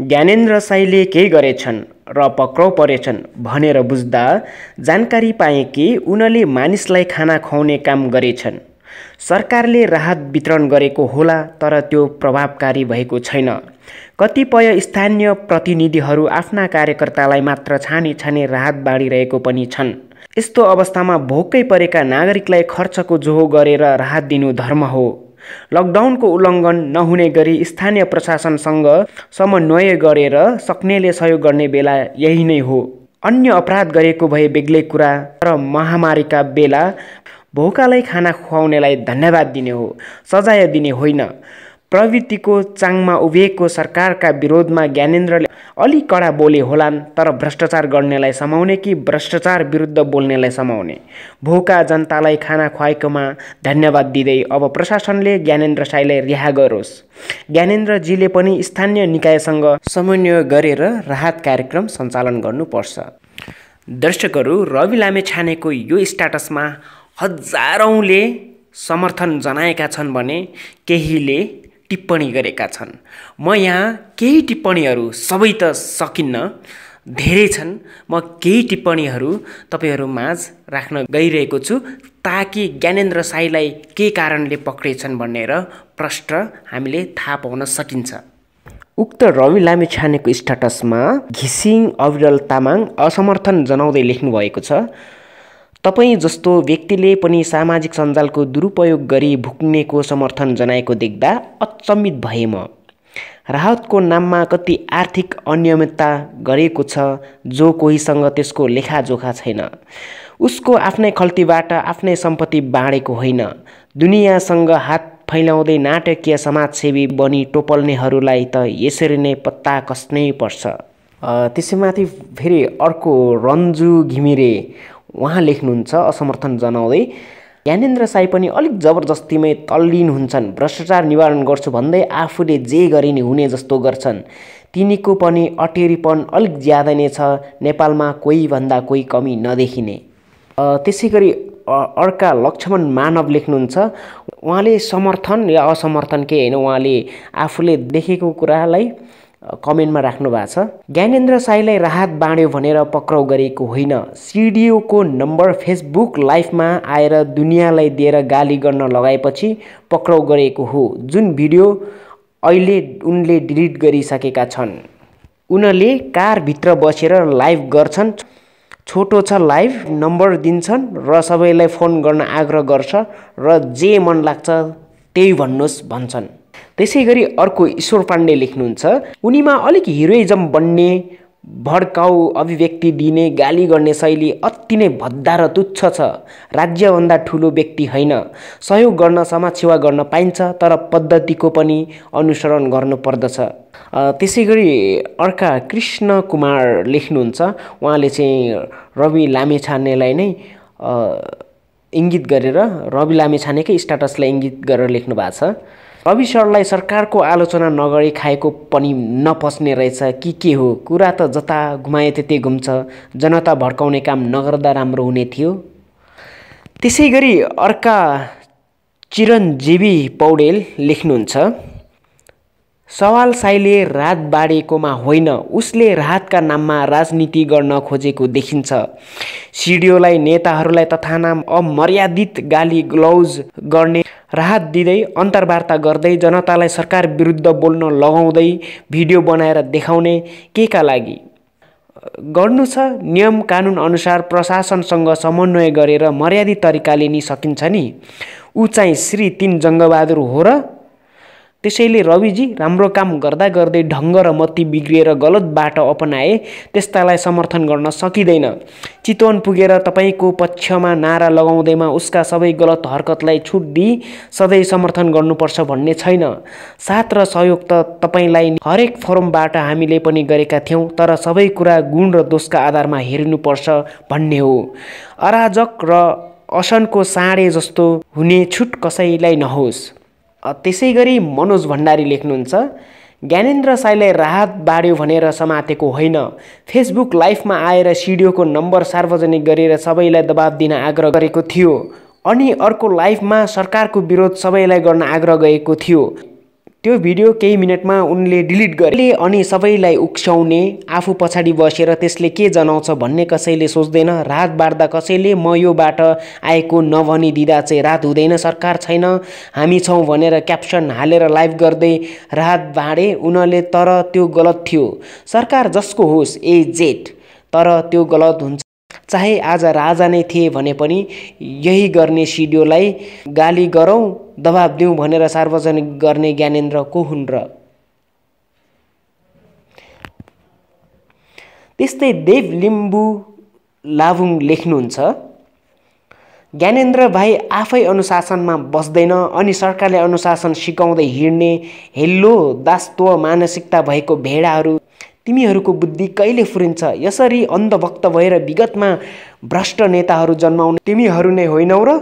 ज्ञानेन्द्र साईले केही गरेछन् र पक्राउ परेछन् भनेर बुझ्दा जानकारी पाएँ कि उनले मानिसलाई खाना खुवाउने काम गरेछन् सरकारले राहत वितरण गरेको होला तर त्यो प्रभावकारी भएको छैन कतिपय स्थानीय प्रतिनिधिहरू आफ्ना कार्यकर्तालाई मात्र छाने छाने राहत बाँडिरहेको पनि छन् यस्तो अवस्थामा भोकै परेका नागरिकलाई खर्चको जोहो गरेर राहत दिनु धर्म हो लकडाउनको उल्लङ्घन नहुने गरी स्थानीय प्रशासनसँग समन्वय गरेर सक्नेले सहयोग गर्ने बेला यही नै हो अन्य अपराध गरेको भए बेग्लै कुरा र महामारीका बेला भोकालाई खाना खुवाउनेलाई धन्यवाद दिने हो सजाय दिने होइन प्रवृत्तिको चाङमा उभिएको सरकारका विरोधमा ज्ञानेन्द्रले अलि कडा बोले होलान् तर भ्रष्टाचार गर्नेलाई समाउने कि भ्रष्टाचार विरुद्ध बोल्नेलाई समाउने भोका जनतालाई खाना खुवाएकोमा धन्यवाद दिँदै अब प्रशासनले ज्ञानेन्द्र साईलाई रिहा गरोस् ज्ञानेन्द्रजीले पनि स्थानीय निकायसँग समन्वय गरेर राहत कार्यक्रम सञ्चालन गर्नुपर्छ दर्शकहरू रवि लामे छानेको यो स्टाटसमा हजारौँले समर्थन जनाएका छन् भने केहीले टिप्पणी गरेका छन् म यहाँ केही टिप्पणीहरू सबै त सकिन्न धेरै छन् म केही टिप्पणीहरू तपाईँहरू माझ राख्न गइरहेको छु ताकि ज्ञानेन्द्र साईलाई के कारणले पक्रेछन् भनेर प्रश्न हामीले थाहा पाउन सकिन्छ उक्त रवि लामे छानेको स्ट्याटसमा घिसिङ अविरल तामाङ असमर्थन जनाउँदै लेख्नु भएको छ तपाईँ जस्तो व्यक्तिले पनि सामाजिक सञ्जालको दुरुपयोग गरी भुक्नेको समर्थन जनाएको देख्दा अचम्मित भए म राहतको नाममा कति आर्थिक अनियमितता गरेको छ जो कोहीसँग त्यसको लेखाजोखा छैन उसको आफ्नै खल्तीबाट आफ्नै सम्पत्ति बाँडेको होइन दुनियाँसँग हात फैलाउँदै नाटकीय समाजसेवी बनी टोपल्नेहरूलाई त यसरी नै पत्ता कस्नै पर्छ त्यसैमाथि फेरि अर्को रन्जु घिमिरे उहाँ लेख्नुहुन्छ असमर्थन जनाउँदै ज्ञानेन्द्र साई पनि अलिक जबरजस्तीमै तल्लीन हुन्छन् भ्रष्टाचार निवारण गर्छु भन्दै आफूले जे गरिने हुने जस्तो गर्छन् तिनीको पनि अटेरीपन अलिक ज्यादा नै छ नेपालमा कोही भन्दा कोही कमी नदेखिने त्यसै गरी अर्का लक्ष्मण मानव लेख्नुहुन्छ उहाँले समर्थन या असमर्थन के होइन उहाँले आफूले देखेको कुरालाई कमेन्टमा राख्नु भएको छ ज्ञानेन्द्र साईलाई राहत बाँड्यो भनेर पक्राउ गरेको होइन सिडिओको नम्बर फेसबुक लाइभमा आएर दुनियाँलाई दिएर गाली गर्न लगाएपछि पक्राउ गरेको हो जुन भिडियो अहिले उनले डिलिट गरिसकेका छन् उनले कारभित्र बसेर लाइभ गर्छन् छोटो छ लाइभ नम्बर दिन्छन् र सबैलाई फोन गर्न आग्रह गर्छ र जे मन लाग्छ त्यही भन्नुहोस् भन्छन् त्यसै गरी अर्को ईश्वर पाण्डे लेख्नुहुन्छ उनीमा अलिक हिरोइजम बन्ने भड्काउ अभिव्यक्ति दिने गाली गर्ने शैली अति नै भद्दा र तुच्छ छ राज्यभन्दा ठुलो व्यक्ति होइन सहयोग गर्न समाजसेवा गर्न पाइन्छ तर पद्धतिको पनि अनुसरण गर्नुपर्दछ त्यसै गरी अर्का कृष्ण कुमार लेख्नुहुन्छ उहाँले चाहिँ रवि लामेछानेलाई नै इङ्गित गरेर रवि लामेछानेकै स्ट्याटसलाई इङ्गित गरेर लेख्नु भएको छ रवि सरलाई सरकारको आलोचना नगरी खाएको पनि नपस्ने रहेछ कि के हो कुरा त जता घुमाए त्यतै घुम्छ जनता भड्काउने काम नगर्दा राम्रो हुने थियो त्यसै गरी अर्का चिरञ्जीवी पौडेल लेख्नुहुन्छ सवाल साईले रात बाँडेकोमा होइन उसले राहतका नाममा राजनीति गर्न खोजेको देखिन्छ सिडिओलाई नेताहरूलाई तथा नाम अमर्यादित गाली ग्लौज गर्ने राहत दिँदै अन्तर्वार्ता गर्दै जनतालाई सरकार विरुद्ध बोल्न लगाउँदै भिडियो बनाएर देखाउने केका लागि गर्नु छ नियम कानुन अनुसार प्रशासनसँग समन्वय गरेर मर्यादित तरिकाले नि सकिन्छ नि ऊ चाहिँ श्री तिन जङ्गबहादुर हो र त्यसैले रविजी राम्रो काम गर्दा गर्दै ढङ्ग र मत्ती बिग्रिएर गलत बाटो अपनाए त्यस्तालाई समर्थन गर्न सकिँदैन चितवन पुगेर तपाईँको पक्षमा नारा लगाउँदैमा उसका सबै गलत हरकतलाई छुट दिई सधैँ समर्थन गर्नुपर्छ भन्ने छैन साथ र सहयोग त तपाईँलाई हरेक फोरमबाट हामीले पनि गरेका थियौँ तर सबै कुरा गुण र दोषका आधारमा हेर्नुपर्छ भन्ने हो अराजक र असनको साँडे जस्तो हुने छुट कसैलाई नहोस् त्यसै गरी मनोज भण्डारी लेख्नुहुन्छ ज्ञानेन्द्र साईलाई राहत बाँड्यो भनेर समातेको होइन फेसबुक लाइफमा आएर सिडिओको नम्बर सार्वजनिक गरेर सबैलाई दबाब दिन आग्रह गरेको थियो अनि अर्को लाइफमा सरकारको विरोध सबैलाई गर्न आग्रह गएको थियो त्यो भिडियो केही मिनटमा उनले डिलिट गरे अनि सबैलाई उक्साउने आफू पछाडि बसेर त्यसले के जनाउँछ भन्ने कसैले सोच्दैन रात बार्दा कसैले म योबाट आएको नभनिदिँदा चाहिँ रात हुँदैन सरकार छैन हामी छौँ भनेर क्याप्सन हालेर लाइभ गर्दै रात बाँडे उनीहरूले तर त्यो गलत थियो सरकार जसको होस् ए जेट तर त्यो गलत हुन्छ चाहे आज राजा नै थिए भने पनि यही गर्ने सिडियोलाई गाली गरौँ दबाब दिउँ भनेर सार्वजनिक गर्ने ज्ञानेन्द्र को हुन् र त्यस्तै देव लिम्बू लाभुङ लेख्नुहुन्छ ज्ञानेन्द्र भाइ आफै अनुशासनमा बस्दैन अनि सरकारले अनुशासन सिकाउँदै हिँड्ने हेल्लो दासत्व मानसिकता भएको भेडाहरू तिमीहरूको बुद्धि कहिले फुरिन्छ यसरी अन्धभक्त भएर विगतमा भ्रष्ट नेताहरू जन्माउने तिमीहरू नै होइनौ र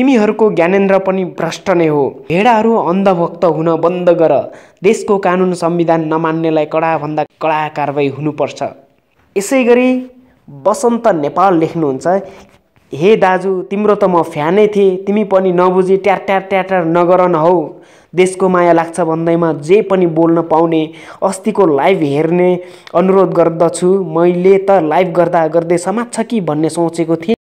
तिमीहरूको ज्ञानेन्द्र पनि भ्रष्ट नै हो भेडाहरू अन्धभक्त हुन बन्द गर देशको कानुन संविधान नमान्नेलाई कडाभन्दा कडा कारवाही हुनुपर्छ यसै गरी बसन्त नेपाल लेख्नुहुन्छ हे दाजु तिम्रो त म फ्यानै थिएँ तिमी पनि नबुझी ट्यार ट्यार ट्यार नगर न हौ देशको माया लाग्छ भन्दैमा जे पनि बोल्न पाउने अस्तिको लाइभ हेर्ने अनुरोध गर्दछु मैले त लाइभ गर्दा गर्दै समात्छ कि भन्ने सोचेको थिएँ